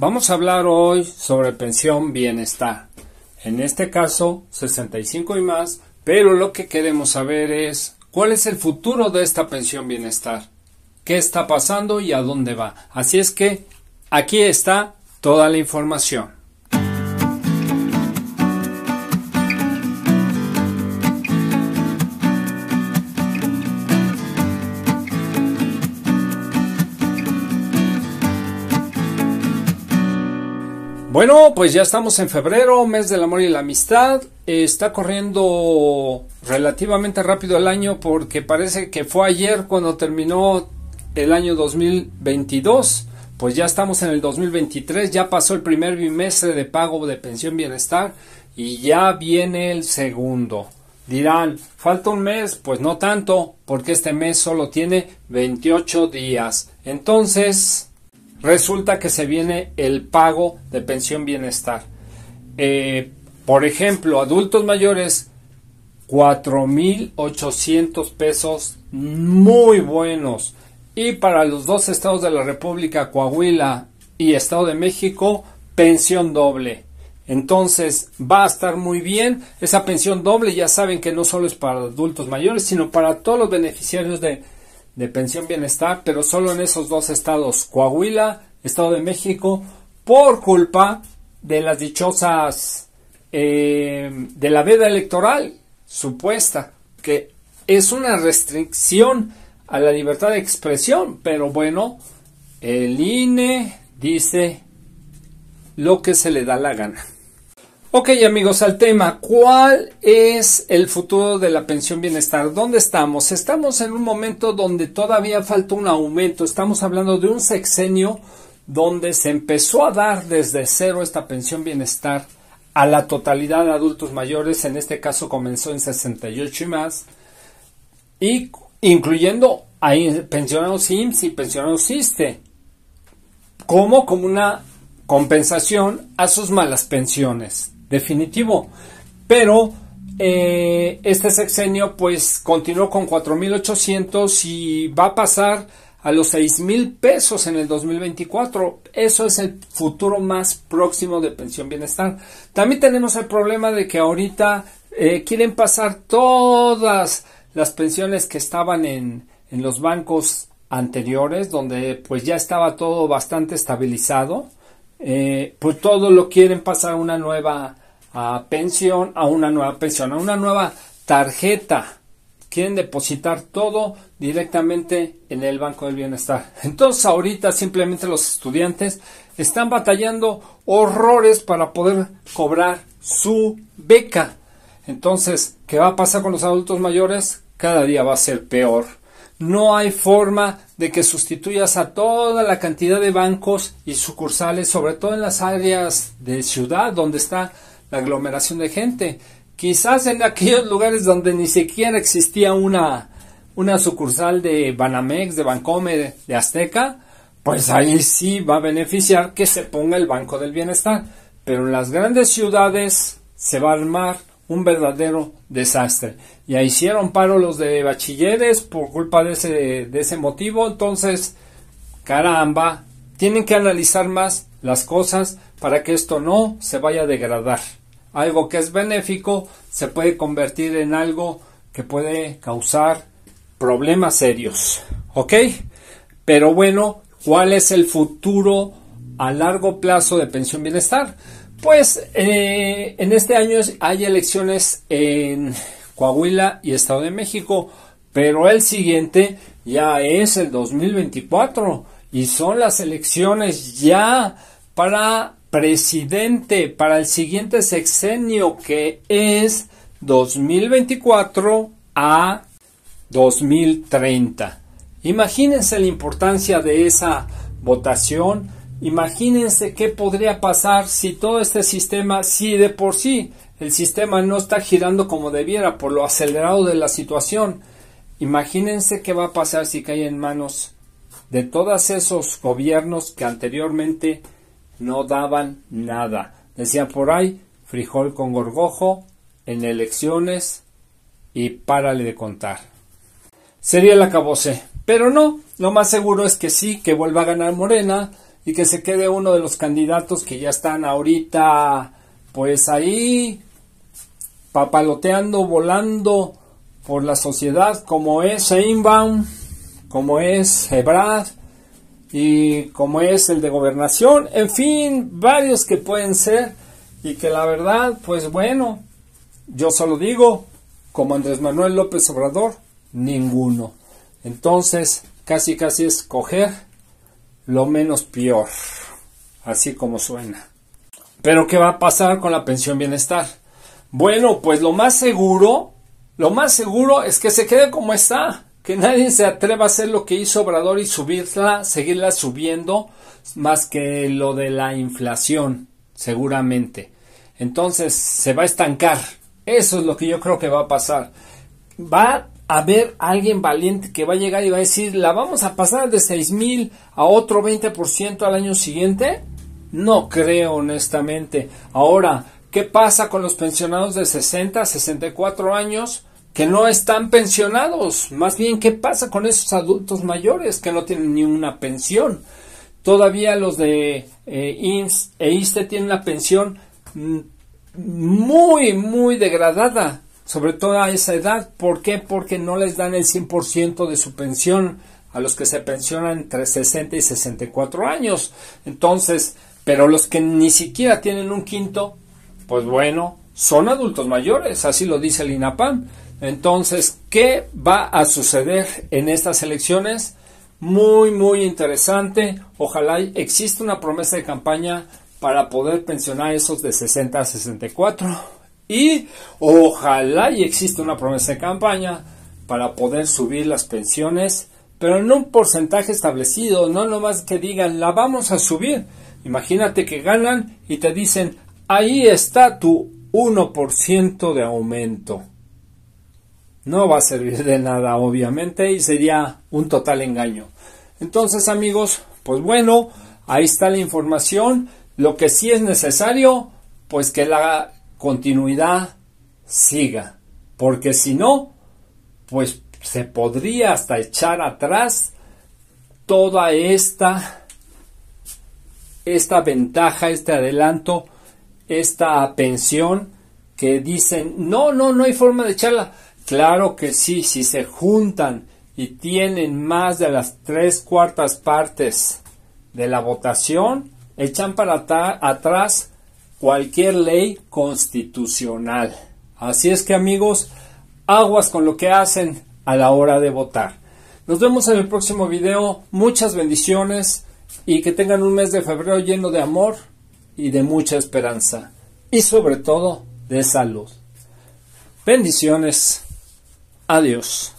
Vamos a hablar hoy sobre pensión bienestar. En este caso, 65 y más, pero lo que queremos saber es cuál es el futuro de esta pensión bienestar, qué está pasando y a dónde va. Así es que aquí está toda la información. Bueno, pues ya estamos en febrero, mes del amor y la amistad. está corriendo relativamente rápido el año porque parece que fue ayer cuando terminó el año 2022. Pues ya estamos en el 2023, ya pasó el primer bimestre de pago de pensión bienestar y ya viene el segundo. Dirán, falta un mes, pues no tanto, porque este mes solo tiene 28 días. Entonces, resulta que se viene el pago de pensión bienestar. Eh, por ejemplo, adultos mayores, 4.800 pesos muy buenos. Y para los dos estados de la República, Coahuila y Estado de México, pensión doble. Entonces va a estar muy bien. Esa pensión doble ya saben que no solo es para adultos mayores, sino para todos los beneficiarios de de pensión bienestar, pero solo en esos dos estados, Coahuila, Estado de México, por culpa de las dichosas eh, de la veda electoral supuesta, que es una restricción a la libertad de expresión, pero bueno, el INE dice lo que se le da la gana. Ok amigos, al tema, ¿cuál es el futuro de la pensión bienestar? ¿Dónde estamos? Estamos en un momento donde todavía falta un aumento, estamos hablando de un sexenio donde se empezó a dar desde cero esta pensión bienestar a la totalidad de adultos mayores, en este caso comenzó en 68 y más, y incluyendo a pensionados IMSS y pensionados ISTE, como, como una compensación a sus malas pensiones definitivo. Pero eh, este sexenio pues continuó con 4.800 y va a pasar a los 6.000 pesos en el 2024. Eso es el futuro más próximo de pensión bienestar. También tenemos el problema de que ahorita eh, quieren pasar todas las pensiones que estaban en, en los bancos anteriores, donde pues ya estaba todo bastante estabilizado eh, pues todos lo quieren pasar a una nueva ah, pensión, a una nueva pensión, a una nueva tarjeta. Quieren depositar todo directamente en el Banco del Bienestar. Entonces ahorita simplemente los estudiantes están batallando horrores para poder cobrar su beca. Entonces, ¿qué va a pasar con los adultos mayores? Cada día va a ser peor. No hay forma de que sustituyas a toda la cantidad de bancos y sucursales, sobre todo en las áreas de ciudad donde está la aglomeración de gente. Quizás en aquellos lugares donde ni siquiera existía una, sucursal de Banamex, de Bancomer, de Azteca, pues ahí sí va a beneficiar que se ponga el Banco del Bienestar. Pero en las grandes ciudades se va a armar un verdadero desastre. Ya hicieron paro los de bachilleres por culpa de ese, de ese motivo. Entonces, caramba, tienen que analizar más las cosas para que esto no se vaya a degradar. Algo que es benéfico se puede convertir en algo que puede causar problemas serios. ¿Ok? Pero bueno, ¿cuál es el futuro a largo plazo de pensión bienestar? Pues eh, en este año hay elecciones en Coahuila y Estado de México, pero el siguiente ya es el 2024 y son las elecciones ya para presidente, para el siguiente sexenio que es 2024 a 2030. Imagínense la importancia de esa votación Imagínense qué podría pasar si todo este sistema, si de por sí el sistema no está girando como debiera por lo acelerado de la situación, imagínense qué va a pasar si cae en manos de todos esos gobiernos que anteriormente no daban nada. Decían por ahí, frijol con gorgojo, en elecciones y párale de contar. Sería el acabose. Pero no, lo más seguro es que sí, que vuelva a ganar Morena, y que se quede uno de los candidatos que ya están ahorita pues ahí papaloteando, volando por la sociedad como es Einbaum, como es Hebrad y como es el de gobernación, en fin, varios que pueden ser y que la verdad, pues bueno, yo solo digo, como Andrés Manuel López Obrador, ninguno. Entonces, casi casi es coger lo menos peor, así como suena. Pero ¿qué va a pasar con la pensión bienestar? Bueno, pues lo más seguro, lo más seguro es que se quede como está, que nadie se atreva a hacer lo que hizo Obrador y subirla, seguirla subiendo más que lo de la inflación, seguramente. Entonces se va a estancar. Eso es lo que yo creo que va a pasar. Va a ver alguien valiente que va a llegar y va a decir, la vamos a pasar de seis mil a otro 20% al año siguiente? No creo, honestamente. Ahora, ¿qué pasa con los pensionados de 60, 64 años que no están pensionados? Más bien, ¿qué pasa con esos adultos mayores que no tienen ni una pensión? Todavía los de eh, INS e ISTE tienen una pensión mm, muy, muy degradada sobre todo a esa edad. ¿Por qué? Porque no les dan el 100% de su pensión a los que se pensionan entre 60 y 64 años. Entonces, pero los que ni siquiera tienen un quinto, pues bueno, son adultos mayores, así lo dice el INAPAM. Entonces, ¿qué va a suceder en estas elecciones? Muy, muy interesante. Ojalá exista una promesa de campaña para poder pensionar esos de 60 a 64 y ojalá y existe una promesa de campaña para poder subir las pensiones, pero en un porcentaje establecido, no nomás que digan la vamos a subir. Imagínate que ganan y te dicen ahí está tu 1% de aumento. No va a servir de nada, obviamente, y sería un total engaño. Entonces, amigos, pues bueno, ahí está la información. Lo que sí es necesario, pues que la, continuidad siga, porque si no, pues se podría hasta echar atrás toda esta esta ventaja, este adelanto, esta pensión que dicen, "No, no, no hay forma de echarla." Claro que sí, si se juntan y tienen más de las tres cuartas partes de la votación, echan para atrás cualquier ley constitucional. Así es que amigos, aguas con lo que hacen a la hora de votar. Nos vemos en el próximo video, muchas bendiciones y que tengan un mes de febrero lleno de amor y de mucha esperanza y sobre todo de salud. Bendiciones. Adiós.